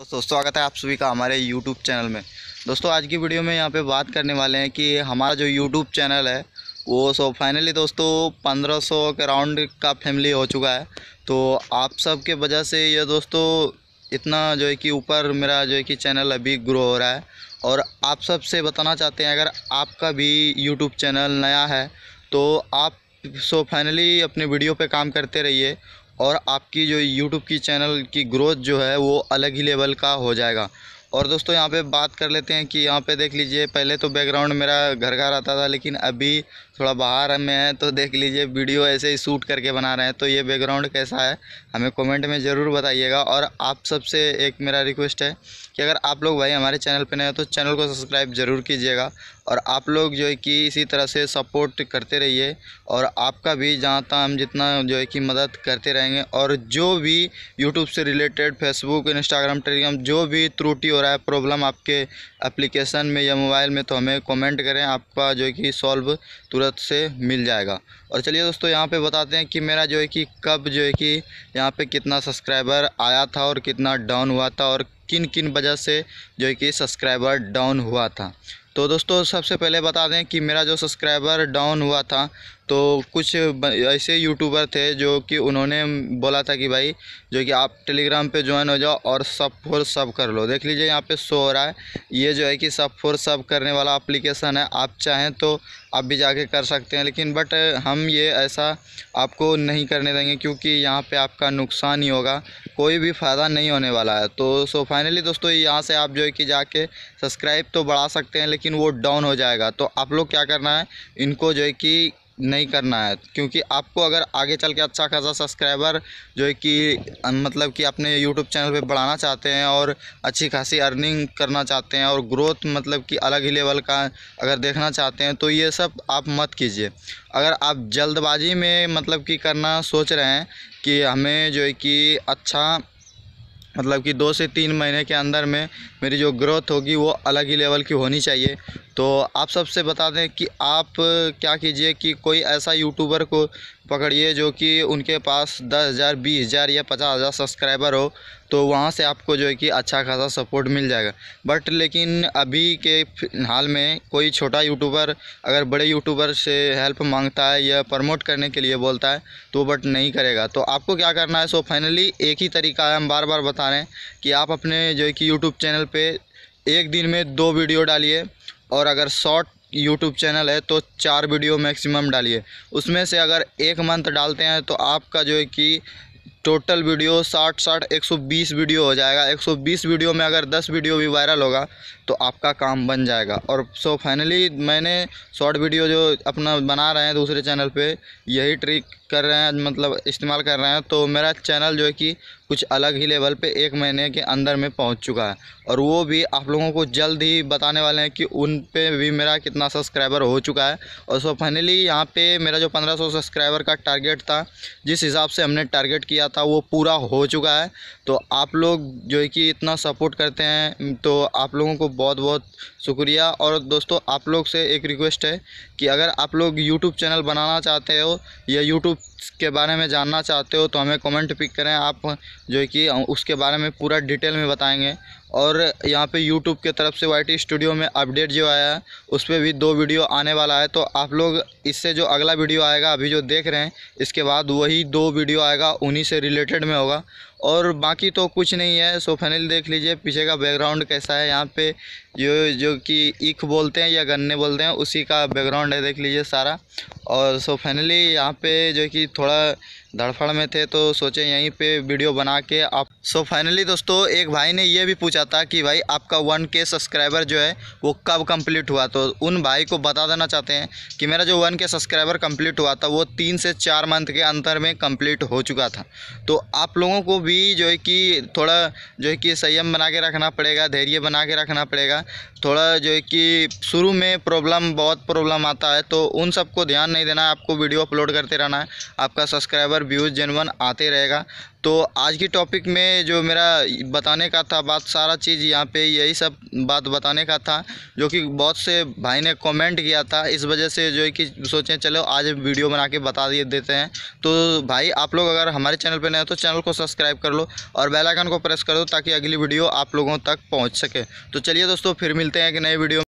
दोस्तों स्वागत है आप सभी का हमारे YouTube चैनल में दोस्तों आज की वीडियो में यहाँ पे बात करने वाले हैं कि हमारा जो YouTube चैनल है वो सो फाइनली दोस्तों 1500 के राउंड का फैमिली हो चुका है तो आप सब के वजह से ये दोस्तों इतना जो है कि ऊपर मेरा जो है कि चैनल अभी ग्रो हो रहा है और आप सब से बताना चाहते हैं अगर आपका भी यूट्यूब चैनल नया है तो आप सो so फाइनली अपने वीडियो पे काम करते रहिए और आपकी जो यूट्यूब की चैनल की ग्रोथ जो है वो अलग ही लेवल का हो जाएगा और दोस्तों यहाँ पे बात कर लेते हैं कि यहाँ पे देख लीजिए पहले तो बैकग्राउंड मेरा घर का रहता था लेकिन अभी थोड़ा बाहर में है तो देख लीजिए वीडियो ऐसे ही शूट करके बना रहे हैं तो ये बैकग्राउंड कैसा है हमें कमेंट में ज़रूर बताइएगा और आप सबसे एक मेरा रिक्वेस्ट है कि अगर आप लोग भाई हमारे चैनल पर नए हो तो चैनल को सब्सक्राइब ज़रूर कीजिएगा और आप लोग जो है कि इसी तरह से सपोर्ट करते रहिए और आपका भी जहाँ तक हम जितना जो है कि मदद करते रहेंगे और जो भी यूट्यूब से रिलेटेड फेसबुक इंस्टाग्राम टेलीग्राम जो भी त्रुटि हो रहा है प्रॉब्लम आपके एप्लीकेशन में या मोबाइल में तो हमें कमेंट करें आपका जो है कि सॉल्व तुरंत से मिल जाएगा और चलिए दोस्तों यहाँ पे बताते हैं कि मेरा जो है कि कब जो है कि यहाँ पे कितना सब्सक्राइबर आया था और कितना डाउन हुआ था और किन किन वजह से जो है कि सब्सक्राइबर डाउन हुआ था तो दोस्तों सबसे पहले बता दें कि मेरा जो सब्सक्राइबर डाउन हुआ था तो कुछ ऐसे यूट्यूबर थे जो कि उन्होंने बोला था कि भाई जो कि आप टेलीग्राम पे ज्वाइन हो जाओ और सब फोर सब कर लो देख लीजिए यहाँ पे शो हो रहा है ये जो है कि सब फोर सब करने वाला एप्लीकेशन है आप चाहें तो आप भी जाके कर सकते हैं लेकिन बट हम ये ऐसा आपको नहीं करने देंगे क्योंकि यहाँ पे आपका नुकसान ही होगा कोई भी फ़ायदा नहीं होने वाला है तो सो फाइनली दोस्तों यहाँ से आप जो है कि जाके सब्सक्राइब तो बढ़ा सकते हैं लेकिन वो डाउन हो जाएगा तो आप लोग क्या करना है इनको जो है कि नहीं करना है क्योंकि आपको अगर आगे चल के अच्छा खासा सब्सक्राइबर जो है कि मतलब कि अपने यूट्यूब चैनल पे बढ़ाना चाहते हैं और अच्छी खासी अर्निंग करना चाहते हैं और ग्रोथ मतलब कि अलग ही लेवल का अगर देखना चाहते हैं तो ये सब आप मत कीजिए अगर आप जल्दबाजी में मतलब कि करना सोच रहे हैं कि हमें जो है कि अच्छा मतलब कि दो से तीन महीने के अंदर में मेरी जो ग्रोथ होगी वो अलग ही लेवल की होनी चाहिए तो आप सबसे बता दें कि आप क्या कीजिए कि कोई ऐसा यूट्यूबर को पकड़िए जो कि उनके पास दस हज़ार बीस हज़ार या पचास हज़ार सब्सक्राइबर हो तो वहाँ से आपको जो है कि अच्छा खासा सपोर्ट मिल जाएगा बट लेकिन अभी के हाल में कोई छोटा यूट्यूबर अगर बड़े यूट्यूबर से हेल्प मांगता है या प्रमोट करने के लिए बोलता है तो बट नहीं करेगा तो आपको क्या करना है सो फाइनली एक ही तरीका है हम बार बार बता रहे हैं कि आप अपने जो है कि यूट्यूब चैनल पर एक दिन में दो वीडियो डालिए और अगर शॉर्ट यूट्यूब चैनल है तो चार वीडियो मैक्सिमम डालिए उसमें से अगर एक मंथ डालते हैं तो आपका जो है कि टोटल वीडियो साठ साठ एक सौ बीस वीडियो हो जाएगा एक सौ बीस वीडियो में अगर दस वीडियो भी वायरल होगा तो आपका काम बन जाएगा और सो फाइनली मैंने शॉर्ट वीडियो जो अपना बना रहे हैं दूसरे चैनल पे यही ट्रिक कर रहे हैं मतलब इस्तेमाल कर रहे हैं तो मेरा चैनल जो है कि कुछ अलग ही लेवल पे एक महीने के अंदर में पहुंच चुका है और वो भी आप लोगों को जल्द ही बताने वाले हैं कि उन पे भी मेरा कितना सब्सक्राइबर हो चुका है और सो फाइनली यहाँ पे मेरा जो 1500 सब्सक्राइबर का टारगेट था जिस हिसाब से हमने टारगेट किया था वो पूरा हो चुका है तो आप लोग जो है कि इतना सपोर्ट करते हैं तो आप लोगों को बहुत बहुत शुक्रिया और दोस्तों आप लोग से एक रिक्वेस्ट है कि अगर आप लोग यूट्यूब चैनल बनाना चाहते हो या यूट्यूब के बारे में जानना चाहते हो तो हमें कमेंट पिक करें आप जो कि उसके बारे में पूरा डिटेल में बताएंगे और यहाँ पे YouTube के तरफ से टी स्टूडियो में अपडेट जो आया है उस पर भी दो वीडियो आने वाला है तो आप लोग इससे जो अगला वीडियो आएगा अभी जो देख रहे हैं इसके बाद वही दो वीडियो आएगा उन्हीं से रिलेटेड में होगा और बाकी तो कुछ नहीं है सो फैनल देख लीजिए पीछे का बैकग्राउंड कैसा है यहाँ पे जो जो कि ईख बोलते हैं या गन्ने बोलते हैं उसी का बैकग्राउंड है देख लीजिए सारा और सो फाइनली यहाँ पे जो कि थोड़ा धड़फड़ में थे तो सोचे यहीं पे वीडियो बना के आप सो फाइनली दोस्तों एक भाई ने ये भी पूछा था कि भाई आपका वन के सब्सक्राइबर जो है वो कब कंप्लीट हुआ तो उन भाई को बता देना चाहते हैं कि मेरा जो वन के सब्सक्राइबर कंप्लीट हुआ था वो तीन से चार मंथ के अंतर में कंप्लीट हो चुका था तो आप लोगों को भी जो है कि थोड़ा जो है कि संयम बना के रखना पड़ेगा धैर्य बना के रखना पड़ेगा थोड़ा जो है कि शुरू में प्रॉब्लम बहुत प्रॉब्लम आता है तो उन सबको ध्यान नहीं देना आपको वीडियो अपलोड करते रहना है आपका सब्सक्राइबर व्यूज़ जेनवन आते रहेगा तो आज की टॉपिक में जो मेरा बताने का था बात सारा चीज़ यहाँ पे यही सब बात बताने का था जो कि बहुत से भाई ने कमेंट किया था इस वजह से जो है कि सोचें चलो आज वीडियो बना के बता दिए देते हैं तो भाई आप लोग अगर हमारे चैनल पे नए हो तो चैनल को सब्सक्राइब कर लो और बेलाइकन को प्रेस कर दो ताकि अगली वीडियो आप लोगों तक पहुँच सके तो चलिए दोस्तों फिर मिलते हैं एक नए वीडियो